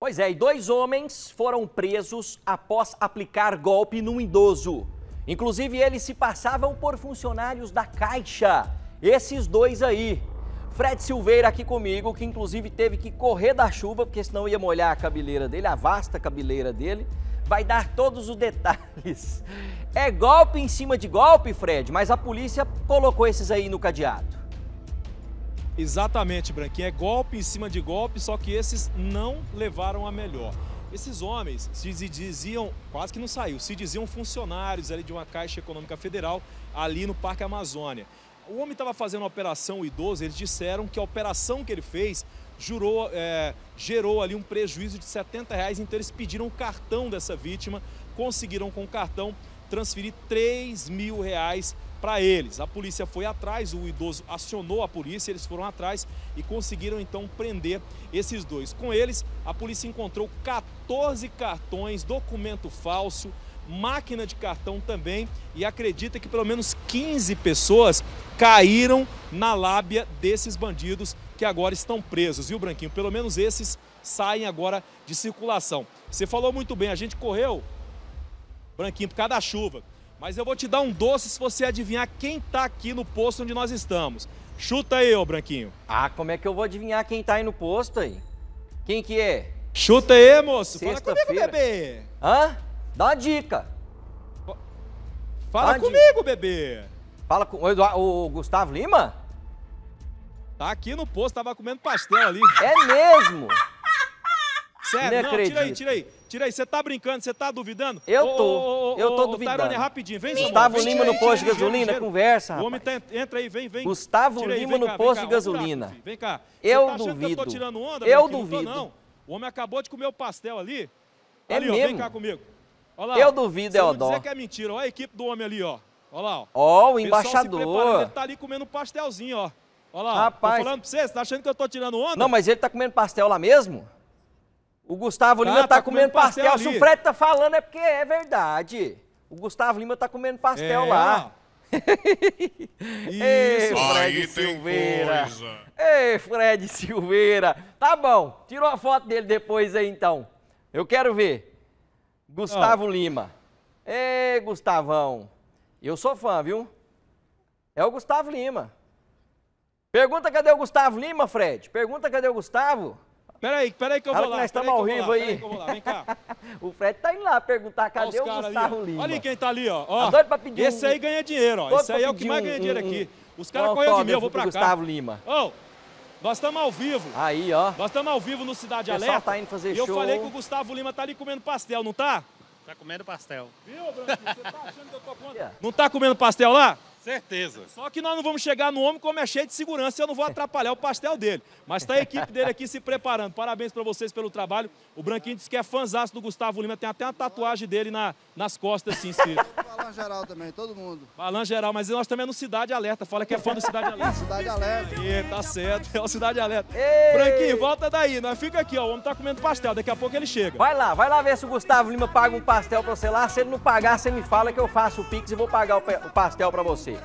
Pois é, e dois homens foram presos após aplicar golpe num idoso. Inclusive, eles se passavam por funcionários da Caixa. Esses dois aí. Fred Silveira aqui comigo, que inclusive teve que correr da chuva, porque senão ia molhar a cabeleira dele, a vasta cabeleira dele. Vai dar todos os detalhes. É golpe em cima de golpe, Fred, mas a polícia colocou esses aí no cadeado. Exatamente, Branquinho. É golpe em cima de golpe, só que esses não levaram a melhor. Esses homens se diziam, quase que não saiu, se diziam funcionários ali de uma Caixa Econômica Federal ali no Parque Amazônia. O homem estava fazendo uma operação idoso, eles disseram que a operação que ele fez jurou, é, gerou ali um prejuízo de 70 reais, então eles pediram o cartão dessa vítima, conseguiram com o cartão transferir 3 mil reais para eles. A polícia foi atrás, o idoso acionou a polícia, eles foram atrás e conseguiram então prender esses dois. Com eles, a polícia encontrou 14 cartões, documento falso, máquina de cartão também e acredita que pelo menos 15 pessoas caíram na lábia desses bandidos que agora estão presos, viu, Branquinho? Pelo menos esses saem agora de circulação. Você falou muito bem, a gente correu, Branquinho, por causa da chuva. Mas eu vou te dar um doce se você adivinhar quem tá aqui no posto onde nós estamos. Chuta aí, ô Branquinho. Ah, como é que eu vou adivinhar quem tá aí no posto aí? Quem que é? Chuta aí, moço. Fala comigo, bebê. Hã? Dá uma dica. Fala Dá comigo, dica. bebê. Fala com o, Eduardo, o Gustavo Lima? Tá aqui no posto, tava comendo pastel ali. É mesmo? Sério, não, não tira aí, tira aí. Tira aí, você tá brincando, você tá duvidando? Eu tô, ô, ô, eu tô ô, duvidando. Tairone, é rapidinho, vem, Gustavo vem, Lima no posto de gasolina, conversa, rapaz. O homem tá, entra aí, vem, vem. Gustavo Tirei, Lima vem no cá, posto cá, de gasolina. vem cá. Eu tá duvido. eu tô tirando onda? Eu filho, então duvido. Não, tô, não, O homem acabou de comer o pastel ali. É ali, mesmo? Ó, vem cá comigo. Lá, eu ó, duvido, é o dó. Você que é mentira, olha a equipe do homem ali, ó. Olha lá, ó. Ó, o embaixador. Ele tá ali comendo um pastelzinho, ó. Olha lá, Rapaz. tô falando pra você, você tá achando que eu tô tirando onda? Não, mas ele tá comendo pastel lá mesmo? O Gustavo Lima está ah, tá comendo, comendo pastel. pastel Se o Fred tá falando é porque é verdade. O Gustavo Lima está comendo pastel é. lá. Ei, Fred Silveira. Ei, Fred Silveira. Tá bom, tirou a foto dele depois aí então. Eu quero ver. Gustavo oh. Lima. Ei, Gustavão. Eu sou fã, viu? É o Gustavo Lima. Pergunta cadê o Gustavo Lima, Fred? Pergunta cadê o Gustavo? Peraí, peraí que eu vou lá. Que nós estamos ao vivo aí. vou lá, vem cá. o Fred tá indo lá perguntar cadê o Gustavo ali, Lima. Olha quem tá ali, ó. Tá ó pra pedir esse um... aí ganha dinheiro, ó. esse aí é o que mais ganha dinheiro um, aqui. Um, Os caras correram de mim, eu vou pra cá. Gustavo Lima. Ô, oh, nós estamos ao vivo. Aí, ó. Nós estamos ao vivo no Cidade Alerta. Tá indo fazer e show. eu falei que o Gustavo Lima tá ali comendo pastel, não tá? Tá comendo pastel. Viu, Branco? Você tá achando que eu tô comendo... Não tá comendo pastel lá? Certeza. Só que nós não vamos chegar no homem como é cheio de segurança, eu não vou atrapalhar o pastel dele. Mas está a equipe dele aqui se preparando. Parabéns para vocês pelo trabalho. O Branquinho disse que é fanzaço do Gustavo Lima, tem até uma tatuagem dele na, nas costas, assim, escrito. Balan geral também, todo mundo. Balan geral, mas nós também é no Cidade Alerta, fala que é fã do Cidade Alerta. Cidade Alerta. É, tá certo, é o Cidade Alerta. Ei. Branquinho, volta daí, nós fica aqui, ó, o homem tá comendo pastel, daqui a pouco ele chega. Vai lá, vai lá ver se o Gustavo Lima paga um pastel para você lá, se ele não pagar, você me fala que eu faço o pix e vou pagar o, o pastel para você.